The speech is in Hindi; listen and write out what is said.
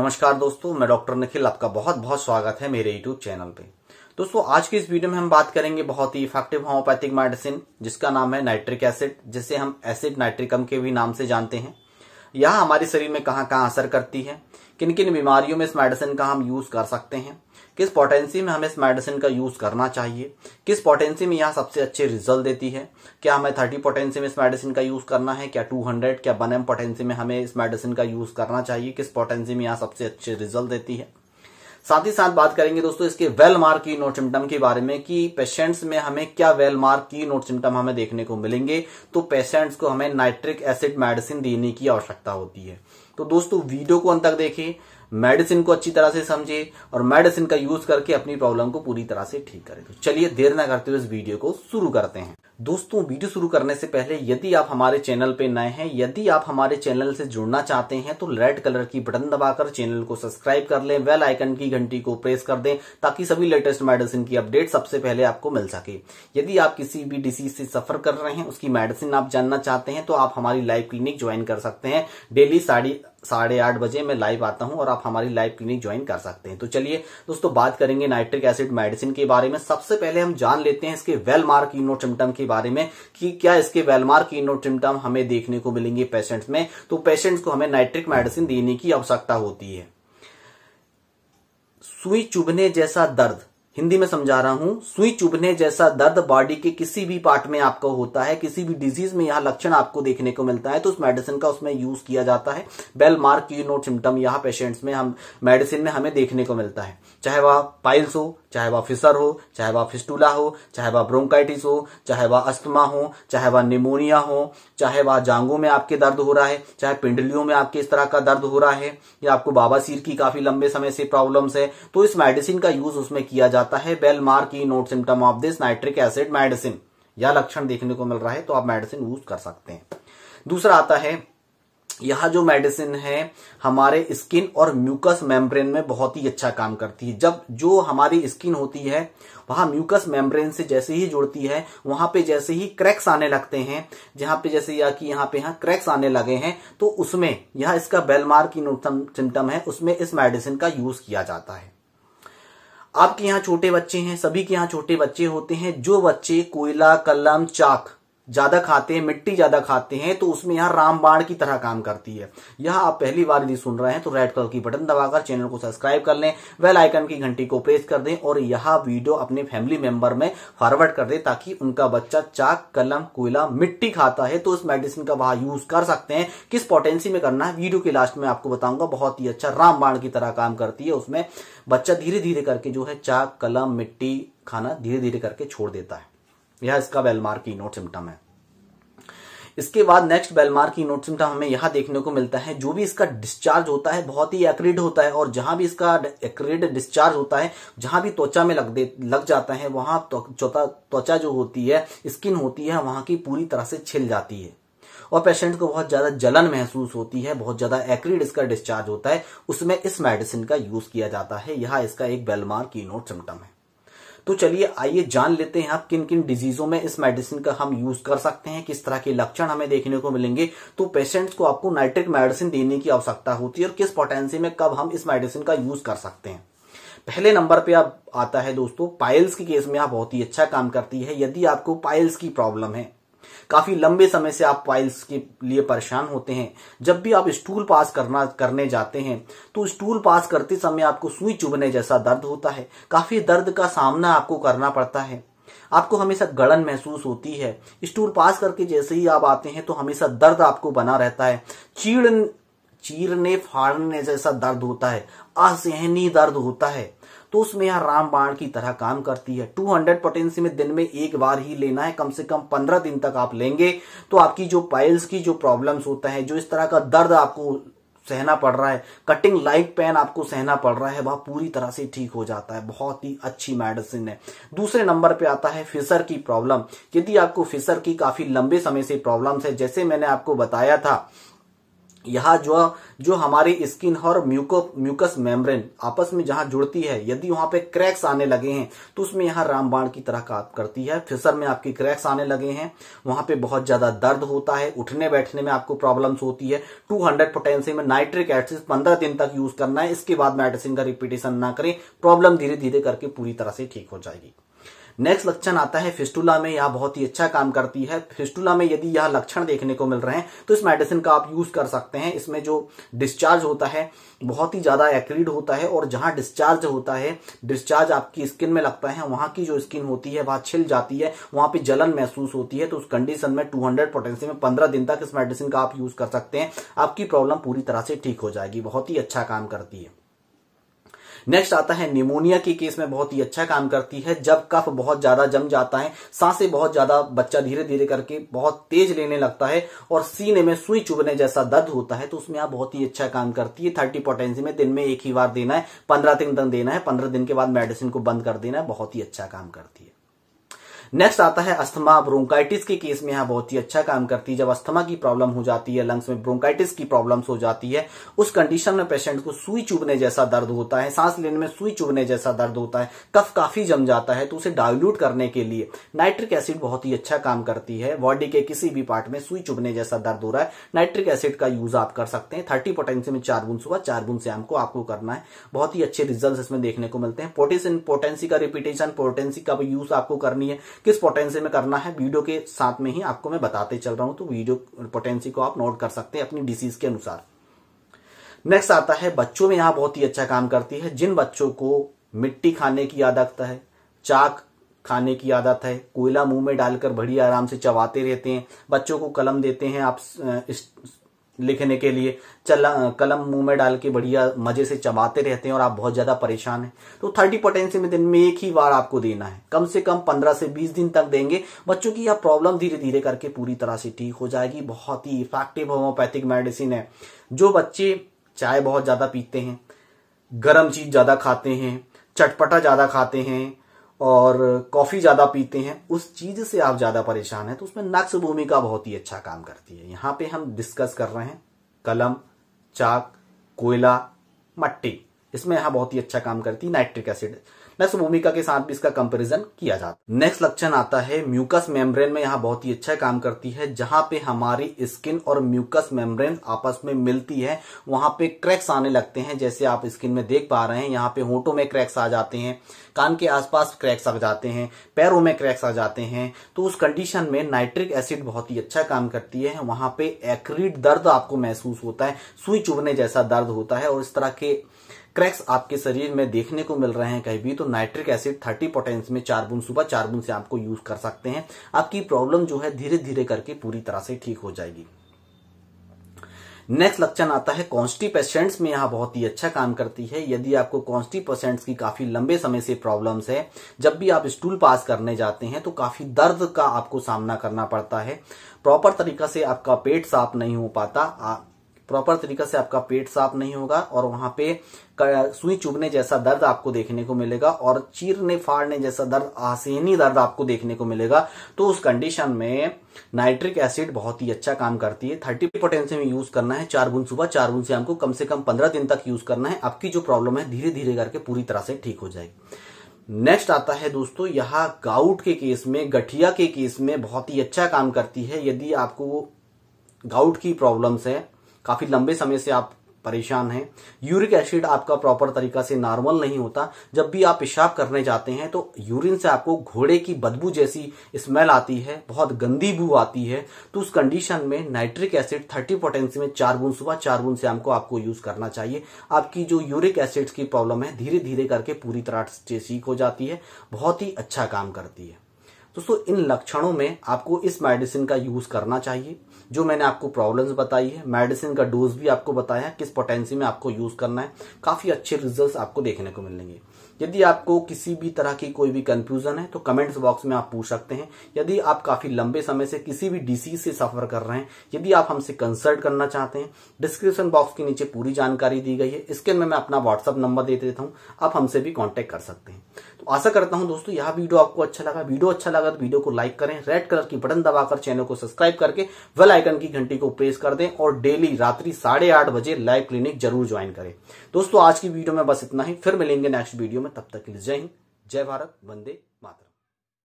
नमस्कार दोस्तों मैं डॉक्टर निखिल आपका बहुत बहुत स्वागत है मेरे यूट्यूब चैनल पे दोस्तों आज की इस वीडियो में हम बात करेंगे बहुत ही इफेक्टिव होम्योपैथिक मेडिसिन जिसका नाम है नाइट्रिक एसिड जिसे हम एसिड नाइट्रिकम के भी नाम से जानते हैं यह हमारे शरीर में कहाँ कहाँ असर करती है किन किन बीमारियों में इस मेडिसिन का हम यूज कर सकते हैं किस पोटेंसी में हमें इस मेडिसिन का यूज करना चाहिए किस पोटेंसी में यह सबसे अच्छे रिजल्ट देती है क्या हमें थर्टी पोटेंसी में इस मेडिसिन का यूज करना है क्या टू हंड्रेड क्या वन एम पोटेंसी में हमें इस मेडिसिन का यूज करना चाहिए किस पोटेंसी में यह सबसे अच्छे रिजल्ट देती है साथ ही साथ बात करेंगे दोस्तों इसके well mark key note symptom के बारे में कि पेशेंट्स में हमें क्या well mark key note symptom हमें देखने को मिलेंगे तो पेशेंट्स को हमें नाइट्रिक एसिड मेडिसिन देने की आवश्यकता होती है तो दोस्तों वीडियो को अंत तक देखें मेडिसिन को अच्छी तरह से समझे और मेडिसिन का यूज करके अपनी प्रॉब्लम को पूरी तरह से ठीक करें तो चलिए देर ना करते हुए इस वीडियो को शुरू करते हैं दोस्तों वीडियो शुरू करने से पहले यदि आप हमारे चैनल पे नए हैं यदि आप हमारे चैनल से जुड़ना चाहते हैं तो रेड कलर की बटन दबाकर चैनल को सब्सक्राइब कर लें वेल आइकन की घंटी को प्रेस कर दें ताकि सभी लेटेस्ट मेडिसिन की अपडेट सबसे पहले आपको मिल सके यदि आप किसी भी डिसीज से सफर कर रहे हैं उसकी मेडिसिन आप जानना चाहते हैं तो आप हमारी लाइव क्लिनिक ज्वाइन कर सकते हैं डेली साढ़े साढ़े आठ बजे मैं लाइव आता हूं और आप हमारी लाइव क्लिनिक ज्वाइन कर सकते हैं तो चलिए दोस्तों बात करेंगे नाइट्रिक एसिड मेडिसिन के बारे में सबसे पहले हम जान लेते हैं इसके वेलमार्क सिम्टम के बारे में कि क्या इसके वेलमार्क सिम्टम हमें देखने को मिलेंगे पेशेंट्स में तो पेशेंट्स को हमें नाइट्रिक मेडिसिन देने की आवश्यकता होती है सुई चुभने जैसा दर्द हिंदी में समझा रहा हूं सुई चुभने जैसा दर्द बॉडी के किसी भी पार्ट में आपको होता है किसी भी डिजीज में यहां लक्षण आपको देखने को मिलता है तो उस मेडिसिन का उसमें यूज किया जाता है well mark you note symptom यहां पेशेंट्स में हम मेडिसिन में हमें देखने को मिलता है चाहे वह पाइल्स हो चाहे वह फिसर हो चाहे वह फिस्टूला हो चाहे वह ब्रोंकाइटिस हो चाहे वह अस्थमा हो चाहे वह निमोनिया हो चाहे वह जांगों में आपके दर्द हो रहा है चाहे पिंडलियों में आपके इस तरह का दर्द हो रहा है या आपको बाबासीर की काफी लंबे समय से प्रॉब्लम्स है तो इस मेडिसिन का यूज उसमें किया जाता है well mark key note symptom of this nitric acid medicine या लक्षण देखने को मिल रहा है तो आप मेडिसिन यूज कर सकते हैं दूसरा आता है यह जो मेडिसिन है हमारे स्किन और म्यूकस मेम्ब्रेन में बहुत ही अच्छा काम करती है जब जो हमारी स्किन होती है वहां म्यूकस मेम्ब्रेन से जैसे ही जुड़ती है वहां पे जैसे ही क्रैक्स आने लगते हैं जहां पे जैसे या कि यहाँ पे यहाँ क्रैक्स आने लगे हैं तो उसमें यह इसका बेलमार बेलमार्किन सिम्टम है उसमें इस मेडिसिन का यूज किया जाता है आपके यहाँ छोटे बच्चे हैं सभी के यहाँ छोटे बच्चे होते हैं जो बच्चे कोयला कलम चाक ज्यादा खाते हैं मिट्टी ज्यादा खाते हैं तो उसमें यहाँ रामबाण की तरह काम करती है यह आप पहली बार यदि सुन रहे हैं तो रेड कलर की बटन दबाकर चैनल को सब्सक्राइब कर लें वेल आइकन की घंटी को प्रेस कर दें और यह वीडियो अपने फैमिली मेंबर में फॉरवर्ड कर दें ताकि उनका बच्चा चाक कलम कोयला मिट्टी खाता है तो इस मेडिसिन का वहां यूज कर सकते हैं किस पोटेंसी में करना है वीडियो के लास्ट में आपको बताऊंगा बहुत ही अच्छा रामबाण की तरह काम करती है उसमें बच्चा धीरे धीरे करके जो है चाक कलम मिट्टी खाना धीरे धीरे करके छोड़ देता है यह इसका बेलमार की नोट सिम्टम है इसके बाद नेक्स्ट बेलमार की नोट सिम्टम हमें यहां देखने को मिलता है जो भी इसका डिस्चार्ज होता है बहुत ही एक्रिड होता है और जहां भी इसका एक्रिड डिस्चार्ज होता है जहां भी त्वचा में लग दे लग जाता है वहां त्वचा जो होती है स्किन होती है वहां की पूरी तरह से छिल जाती है और पेशेंट को बहुत ज्यादा जलन महसूस होती है बहुत ज्यादा एक्रिड इसका डिस्चार्ज होता है उसमें इस मेडिसिन का यूज किया जाता है यह इसका एक बेलमार की नोट सिम्टम है तो चलिए आइए जान लेते हैं आप किन किन डिजीजों में इस मेडिसिन का हम यूज कर सकते हैं किस तरह के लक्षण हमें देखने को मिलेंगे तो पेशेंट्स को आपको नाइट्रिक मेडिसिन देने की आवश्यकता होती है और किस पोटेंसी में कब हम इस मेडिसिन का यूज कर सकते हैं पहले नंबर पे आप आता है दोस्तों पाइल्स के केस में आप बहुत ही अच्छा काम करती है यदि आपको पाइल्स की प्रॉब्लम है काफी लंबे समय से आप पाइल्स के लिए परेशान होते हैं जब भी आप स्टूल पास करना करने जाते हैं तो स्टूल पास करते समय आपको सुई चुभने जैसा दर्द होता है काफी दर्द का सामना आपको करना पड़ता है आपको हमेशा गड़न महसूस होती है स्टूल पास करके जैसे ही आप आते हैं तो हमेशा दर्द आपको बना रहता है चीड़ चीरने फाड़ने जैसा दर्द होता है असहनी दर्द होता है तो उसमें यह रामबाण की तरह काम करती है 200 पोटेंसी में दिन में एक बार ही लेना है कम से कम 15 दिन तक आप लेंगे तो आपकी जो पाइल्स की जो प्रॉब्लम्स होता है जो इस तरह का दर्द आपको सहना पड़ रहा है कटिंग लाइक पेन आपको सहना पड़ रहा है वह पूरी तरह से ठीक हो जाता है बहुत ही अच्छी मेडिसिन है दूसरे नंबर पे आता है फिसर की प्रॉब्लम यदि आपको फिसर की काफी लंबे समय से प्रॉब्लम्स है जैसे मैंने आपको बताया था यहाँ जो जो हमारी स्किन और म्यूको म्यूकस मेम्ब्रेन आपस में जहां जुड़ती है यदि वहां पे क्रैक्स आने लगे हैं तो उसमें यहाँ रामबाण की तरह काम करती है फिसर में आपकी क्रैक्स आने लगे हैं वहां पे बहुत ज्यादा दर्द होता है उठने बैठने में आपको प्रॉब्लम्स होती है 200 हंड्रेड पोटेंसी में नाइट्रिक एसिड पंद्रह दिन तक यूज करना है इसके बाद मेडिसिन का रिपीटेशन ना करें प्रॉब्लम धीरे धीरे करके पूरी तरह से ठीक हो जाएगी नेक्स्ट लक्षण आता है फिस्टुला में यह बहुत ही अच्छा काम करती है फिस्टुला में यदि यह लक्षण देखने को मिल रहे हैं तो इस मेडिसिन का आप यूज कर सकते हैं इसमें जो डिस्चार्ज होता है बहुत ही ज्यादा एक्रीड होता है और जहां डिस्चार्ज होता है डिस्चार्ज आपकी स्किन में लगता है वहां की जो स्किन होती है वहां छिल जाती है वहां पे जलन महसूस होती है तो उस कंडीशन में 200 हंड्रेड पोटेंसी में 15 दिन तक इस मेडिसिन का आप यूज कर सकते हैं आपकी प्रॉब्लम पूरी तरह से ठीक हो जाएगी बहुत ही अच्छा काम करती है नेक्स्ट आता है निमोनिया के केस में बहुत ही अच्छा काम करती है जब कफ बहुत ज्यादा जम जाता है सांसें बहुत ज्यादा बच्चा धीरे धीरे करके बहुत तेज लेने लगता है और सीने में सुई चुभने जैसा दर्द होता है तो उसमें आप बहुत ही अच्छा काम करती है थर्टी पोटेंसी में दिन में एक ही बार देना है पंद्रह दिन देना है पंद्रह दिन के बाद मेडिसिन को बंद कर देना है बहुत ही अच्छा काम करती है नेक्स्ट आता है अस्थमा ब्रोंकाइटिस के केस में यहां बहुत ही अच्छा काम करती है जब अस्थमा की प्रॉब्लम हो जाती है लंग्स में ब्रोंकाइटिस की प्रॉब्लम हो जाती है उस कंडीशन में पेशेंट को सुई चुभने जैसा दर्द होता है सांस लेने में सुई चुभने जैसा दर्द होता है कफ काफी जम जाता है तो उसे डायल्यूट करने के लिए नाइट्रिक एसिड बहुत ही अच्छा काम करती है बॉडी के किसी भी पार्ट में सुई चुभने जैसा दर्द हो रहा है नाइट्रिक एसिड का यूज आप कर सकते हैं थर्टी पोटेंसी में चार बुन सुबह चार बूंद शाम को आपको करना है बहुत ही अच्छे रिजल्ट इसमें देखने को मिलते हैं पोटेंसी का रिपीटेशन पोटेंसी का यूज आपको करनी है किस पोटेंसी में करना है वीडियो के साथ में ही आपको मैं बताते चल रहा हूं तो वीडियो पोटेंसी को आप नोट कर सकते हैं अपनी डिसीज के अनुसार नेक्स्ट आता है बच्चों में यहां बहुत ही अच्छा काम करती है जिन बच्चों को मिट्टी खाने की आदत है चाक खाने की आदत है कोयला मुंह में डालकर बड़ी आराम से चबाते रहते हैं बच्चों को कलम देते हैं आप लिखने के लिए चला कलम मुंह में डाल के बढ़िया मजे से चबाते रहते हैं और आप बहुत ज्यादा परेशान हैं तो थर्टी पोटेंसी में दिन में एक ही बार आपको देना है कम से कम पंद्रह से बीस दिन तक देंगे बच्चों की यह प्रॉब्लम धीरे धीरे करके पूरी तरह से ठीक हो जाएगी बहुत ही इफेक्टिव होम्योपैथिक मेडिसिन है जो बच्चे चाय बहुत ज्यादा पीते हैं गर्म चीज ज्यादा खाते हैं चटपटा ज्यादा खाते हैं और कॉफी ज्यादा पीते हैं उस चीज से आप ज्यादा परेशान हैं तो उसमें नक्स भूमिका बहुत ही अच्छा काम करती है यहां पे हम डिस्कस कर रहे हैं कलम चाक कोयला मट्टी इसमें यहां बहुत ही अच्छा काम करती है नाइट्रिक एसिड नस भूमिका के साथ भी इसका कंपेरिजन किया जाता है नेक्स्ट लक्षण आता है म्यूकस मेम्ब्रेन में यहाँ बहुत ही अच्छा काम करती है जहां पे हमारी स्किन और म्यूकस मेम्ब्रेन आपस में मिलती है वहां पे क्रैक्स आने लगते हैं जैसे आप स्किन में देख पा रहे हैं यहाँ पे होटो में क्रैक्स आ जाते हैं कान के आसपास क्रैक्स आ जाते हैं पैरों में क्रैक्स आ जाते हैं तो उस कंडीशन में नाइट्रिक एसिड बहुत ही अच्छा काम करती है वहां पे एक्रीड दर्द आपको महसूस होता है सुई चुभने जैसा दर्द होता है और इस तरह के क्रैक्स आपके शरीर में देखने को मिल रहे हैं कहीं भी तो नाइट्रिक एसिड थर्टी पोटेंस में चार बूंद सुबह चार बूंद से आपको यूज कर सकते हैं आपकी प्रॉब्लम जो है धीरे धीरे करके पूरी तरह से ठीक हो जाएगी नेक्स्ट लक्षण आता है कॉन्स्टी पेशेंट्स में यहाँ बहुत ही अच्छा काम करती है यदि आपको कॉन्स्टी पेशेंट्स की काफी लंबे समय से प्रॉब्लम्स है जब भी आप स्टूल पास करने जाते हैं तो काफी दर्द का आपको सामना करना पड़ता है प्रॉपर तरीका से आपका पेट साफ नहीं हो पाता प्रॉपर तरीके से आपका पेट साफ नहीं होगा और वहां पे सुई चुभने जैसा दर्द आपको देखने को मिलेगा और चीरने फाड़ने जैसा दर्द आसेनी दर्द आपको देखने को मिलेगा तो उस कंडीशन में नाइट्रिक एसिड बहुत ही अच्छा काम करती है थर्टी पोटेंशियम यूज करना है चार बुन सुबह चार बुन शाम को कम से कम पंद्रह दिन तक यूज करना है आपकी जो प्रॉब्लम है धीरे धीरे करके पूरी तरह से ठीक हो जाएगी नेक्स्ट आता है दोस्तों यहाँ गाउट के केस में गठिया के केस में बहुत ही अच्छा काम करती है यदि आपको गाउट की प्रॉब्लम्स है काफ़ी लंबे समय से आप परेशान हैं यूरिक एसिड आपका प्रॉपर तरीका से नॉर्मल नहीं होता जब भी आप पेशाब करने जाते हैं तो यूरिन से आपको घोड़े की बदबू जैसी स्मेल आती है बहुत गंदी बू आती है तो उस कंडीशन में नाइट्रिक एसिड थर्टी पोटेंसी में चार बूंद सुबह चार बूंद शाम को आपको यूज करना चाहिए आपकी जो यूरिक एसिड की प्रॉब्लम है धीरे धीरे करके पूरी तरह से ठीक हो जाती है बहुत ही अच्छा काम करती है दोस्तों इन लक्षणों में आपको इस मेडिसिन का यूज करना चाहिए जो मैंने आपको प्रॉब्लम्स बताई है मेडिसिन का डोज भी आपको बताया है किस पोटेंसी में आपको यूज करना है काफी अच्छे रिजल्ट आपको देखने को मिलेंगे यदि आपको किसी भी तरह की कोई भी कंफ्यूजन है तो कमेंट्स बॉक्स में आप पूछ सकते हैं यदि आप काफी लंबे समय से किसी भी डिसीज से सफर कर रहे हैं यदि आप हमसे कंसल्ट करना चाहते हैं डिस्क्रिप्शन बॉक्स के नीचे पूरी जानकारी दी गई है इसके अंदर मैं अपना व्हाट्सअप नंबर दे देता हूं आप हमसे भी कॉन्टेक्ट कर सकते हैं आशा करता हूं दोस्तों यह वीडियो आपको अच्छा लगा वीडियो अच्छा लगा तो वीडियो को लाइक करें रेड कलर की बटन दबाकर चैनल को सब्सक्राइब करके वेल आइकन की घंटी को प्रेस कर दें और डेली रात्रि साढ़े आठ बजे लाइव क्लिनिक जरूर ज्वाइन करें दोस्तों आज की वीडियो में बस इतना ही फिर मिलेंगे नेक्स्ट वीडियो में तब तक के लिए जय हिंद जय भारत वंदे